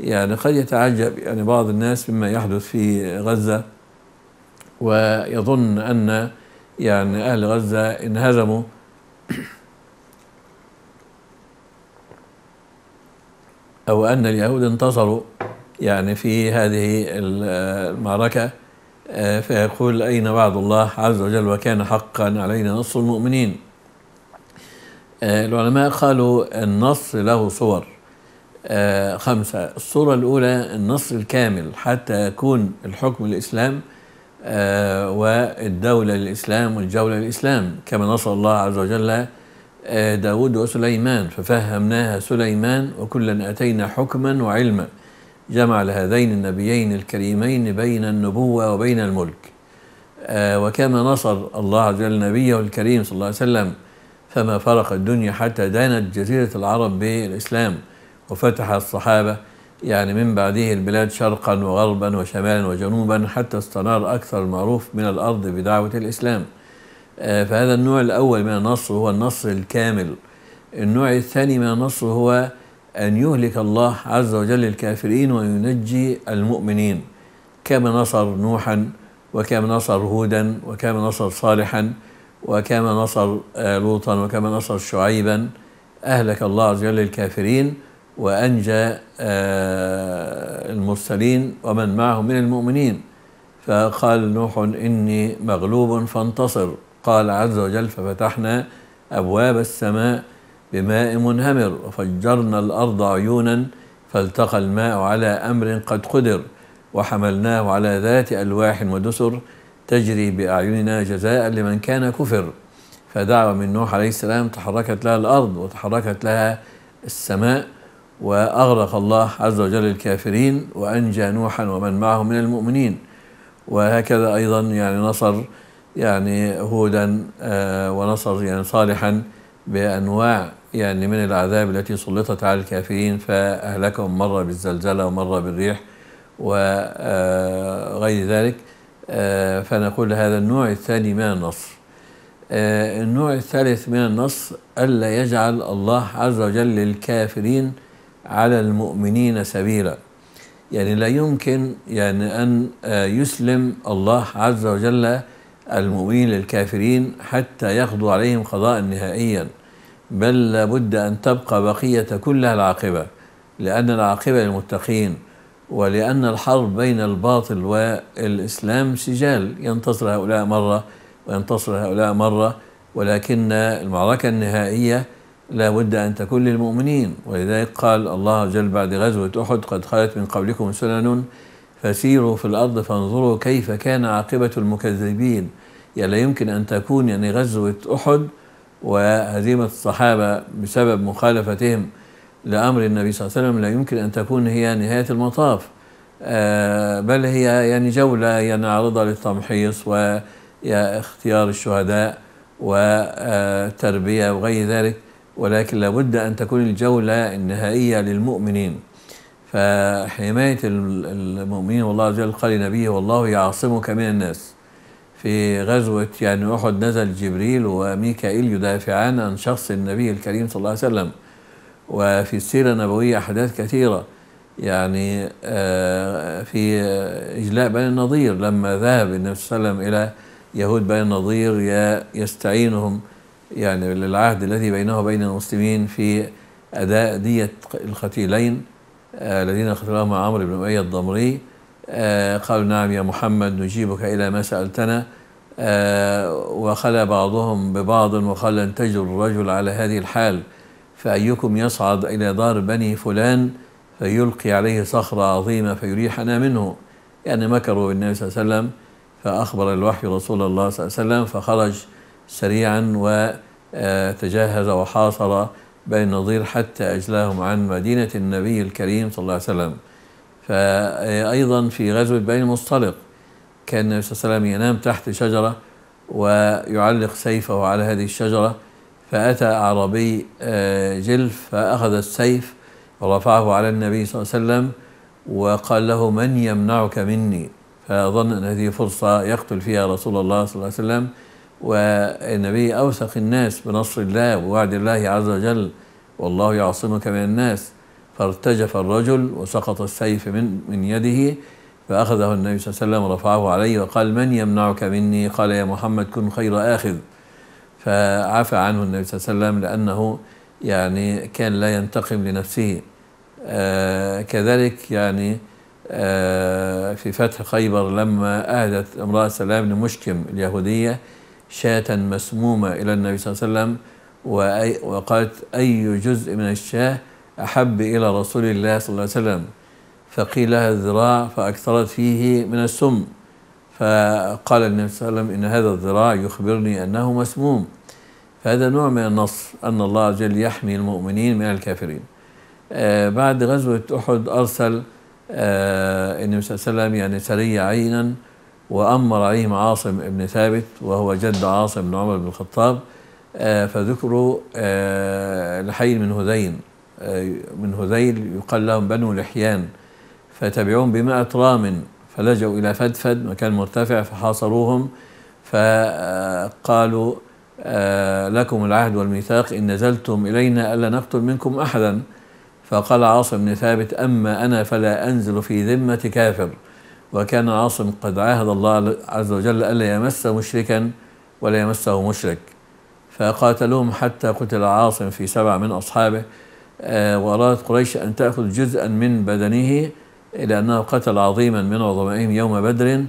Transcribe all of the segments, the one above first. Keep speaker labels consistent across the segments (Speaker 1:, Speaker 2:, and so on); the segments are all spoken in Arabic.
Speaker 1: يعني قد يتعجب يعني بعض الناس مما يحدث في غزة ويظن أن يعني أهل غزة انهزموا أو أن اليهود انتصروا يعني في هذه المعركة آه، فيقول أين وعد الله عز وجل وكان حقا علينا نص المؤمنين آه، العلماء قالوا النص له صور آه، خمسة الصورة الأولى النصر الكامل حتى يكون الحكم الإسلام آه، والدولة للإسلام والجولة للإسلام كما نصر الله عز وجل آه، داود وسليمان ففهمناها سليمان وكلا أتينا حكما وعلما جمع لهذين النبيين الكريمين بين النبوة وبين الملك وكما نصر الله عز وجل نبيه الكريم صلى الله عليه وسلم فما فرق الدنيا حتى دانت جزيرة العرب بالإسلام وفتح الصحابة يعني من بعده البلاد شرقا وغربا وشمالا وجنوبا حتى استنار أكثر المعروف من الأرض بدعوة الإسلام آه، فهذا النوع الأول من النصر هو النصر الكامل النوع الثاني من النصر هو أن يهلك الله عز وجل الكافرين وينجي المؤمنين كما نصر نوحا وكما نصر هودا وكما نصر صالحا وكما نصر آه، لوطا وكما نصر شعيبا أهلك الله عز وجل الكافرين وأنجى آه، المرسلين ومن معهم من المؤمنين فقال نوح إني مغلوب فانتصر قال عز وجل ففتحنا أبواب السماء بماء منهمر وفجرنا الأرض عيونا فالتقى الماء على أمر قد قدر وحملناه على ذات ألواح ودسر تجري بأعيننا جزاء لمن كان كفر فدعوة من نوح عليه السلام تحركت لها الأرض وتحركت لها السماء وأغرق الله عز وجل الكافرين وأنجى نوحا ومن معه من المؤمنين وهكذا أيضا يعني نصر يعني هودا آه، ونصر يعني صالحا بأنواع يعني من العذاب التي سلطت على الكافرين فأهلكهم مرة بالزلزلة ومرة بالريح وغير آه، ذلك آه، فنقول هذا النوع الثاني من النصر النوع الثالث من النصر ألا يجعل الله عز وجل للكافرين على المؤمنين سبيلا يعني لا يمكن يعني أن آه، يسلم الله عز وجل المؤمنين للكافرين حتى يقضوا عليهم قضاء نهائيا بل لابد أن تبقى بقية كلها العاقبة لأن العاقبة للمتقين ولأن الحرب بين الباطل والإسلام سجال ينتصر هؤلاء مرة وينتصر هؤلاء مرة ولكن المعركة النهائية لا بد أن تكون للمؤمنين ولذلك قال الله جل بعد غزوة أحد قد خلت من قبلكم سنن فسيروا في الأرض فانظروا كيف كان عاقبة المكذبين يعني لا يمكن أن تكون يعني غزوة أحد وهزيمة الصحابة بسبب مخالفتهم لأمر النبي صلى الله عليه وسلم لا يمكن أن تكون هي نهاية المطاف آه، بل هي يعني جولة يعني عرضة للتمحيص واختيار الشهداء والتربية وغير ذلك ولكن لابد أن تكون الجولة النهائية للمؤمنين فحماية المؤمنين والله عز وجل قال لنبيه والله يعصمك من الناس في غزوة يعني أحد نزل جبريل وميكائيل يدافعان عن شخص النبي الكريم صلى الله عليه وسلم وفي السيرة النبوية أحداث كثيرة يعني آه، في إجلاء بني النظير لما ذهب النبي صلى الله عليه وسلم إلى يهود بني النظير يستعينهم يعني للعهد الذي بينه وبين المسلمين في أداء دية القتيلين آه، الذين قتلهما عمرو بن أمية الضمري آه، قالوا نعم يا محمد نجيبك إلى ما سألتنا آه، وخلى بعضهم ببعض وقال لن تجر الرجل على هذه الحال فأيكم يصعد إلى دار بني فلان فيلقي عليه صخرة عظيمة فيريحنا منه يعني مكروا بالنبي صلى الله عليه وسلم فأخبر الوحي رسول الله صلى الله عليه وسلم فخرج سريعا وتجهز آه، وحاصر بني نظير حتى أجلاهم عن مدينة النبي الكريم صلى الله عليه وسلم فأيضا آه، في غزوة بني المصطلق كان النبي صلى الله عليه وسلم ينام تحت شجرة ويعلق سيفه على هذه الشجرة فأتى أعرابي آه، جلف فأخذ السيف ورفعه على النبي صلى الله عليه وسلم وقال له من يمنعك مني فظن أن هذه فرصة يقتل فيها رسول الله صلى الله عليه وسلم والنبي أوثق الناس بنصر الله ووعد الله عز وجل والله يعصمك من الناس فارتجف الرجل وسقط السيف من من يده فأخذه النبي صلى الله عليه وسلم رفعه عليه وقال من يمنعك مني قال يا محمد كن خير آخذ فعفى عنه النبي صلى الله عليه وسلم لأنه يعني كان لا ينتقم لنفسه آه، كذلك يعني آه، في فتح خيبر لما أهدت امرأة سلام لمشكم اليهودية شاة مسمومة إلى النبي صلى الله عليه وسلم وقالت أي جزء من الشاة أحب إلى رسول الله صلى الله عليه وسلم فقيل لها الذراع فأكثرت فيه من السم فقال النبي صلى الله عليه وسلم إن هذا الذراع يخبرني أنه مسموم فهذا نوع من النص أن الله عز وجل يحمي المؤمنين من الكافرين آه، بعد غزوة أحد أرسل آه، النبي صلى الله عليه وسلم يعني سري عينا وأمر عليهم عاصم بن ثابت وهو جد عاصم بن عمر بن الخطاب آه، فذكروا آه، لحي من هذين آه، من هذيل يقال لهم بنو لحيان فتبعوهم بمائة رام فلجوا إلى فدفد مكان مرتفع فحاصروهم فقالوا لكم العهد والميثاق إن نزلتم إلينا ألا نقتل منكم أحدا فقال عاصم بن ثابت أما أنا فلا أنزل في ذمة كافر وكان عاصم قد عاهد الله عز وجل ألا يمس مشركا ولا يمسه مشرك فقاتلوهم حتى قتل عاصم في سبعة من أصحابه آه، وأرادت قريش أن تأخذ جزءا من بدنه إلى أنه قتل عظيما من عظمائهم يوم بدر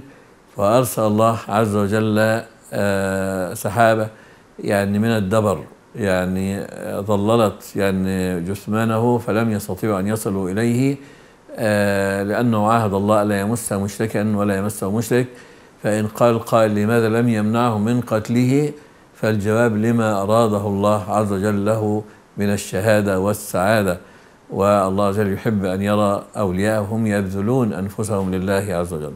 Speaker 1: فأرسل الله عز وجل آه، سحابة يعني من الدبر يعني ظللت يعني جثمانه فلم يستطيعوا أن يصلوا إليه آه، لأنه عاهد الله لا يمس مشركا ولا يمسه مشرك فإن قال قائل لماذا لم يمنعه من قتله فالجواب لما أراده الله عز وجل له من الشهادة والسعادة والله عز وجل يحب أن يرى أولياءهم يبذلون أنفسهم لله عز وجل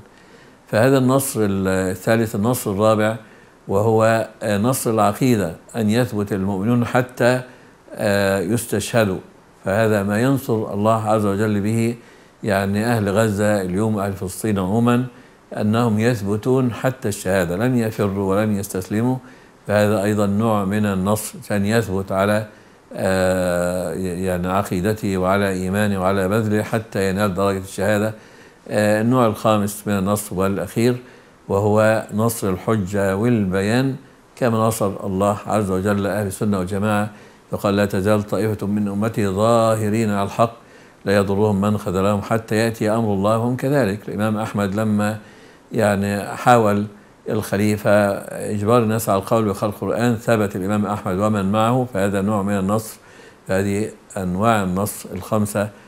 Speaker 1: فهذا النصر الثالث النصر الرابع وهو نصر العقيدة أن يثبت المؤمنون حتى آه، يستشهدوا فهذا ما ينصر الله عز وجل به يعني أهل غزة اليوم أهل فلسطين عموما أنهم يثبتون حتى الشهادة لن يفروا ولن يستسلموا فهذا أيضا نوع من النصر كان يثبت على آه، يعني عقيدته وعلى إيمانه وعلى بذله حتى ينال درجة الشهادة آه، النوع الخامس من النصر والأخير وهو نصر الحجة والبيان كما نصر الله عز وجل أهل السنة والجماعة فقال لا تزال طائفة من أمتي ظاهرين على الحق لا يضرهم من خذلهم حتى يأتي أمر الله هم كذلك الإمام أحمد لما يعني حاول الخليفة إجبار الناس على القول بخلق القرآن ثبت الإمام أحمد ومن معه فهذا نوع من النصر هذه أنواع النصر الخمسة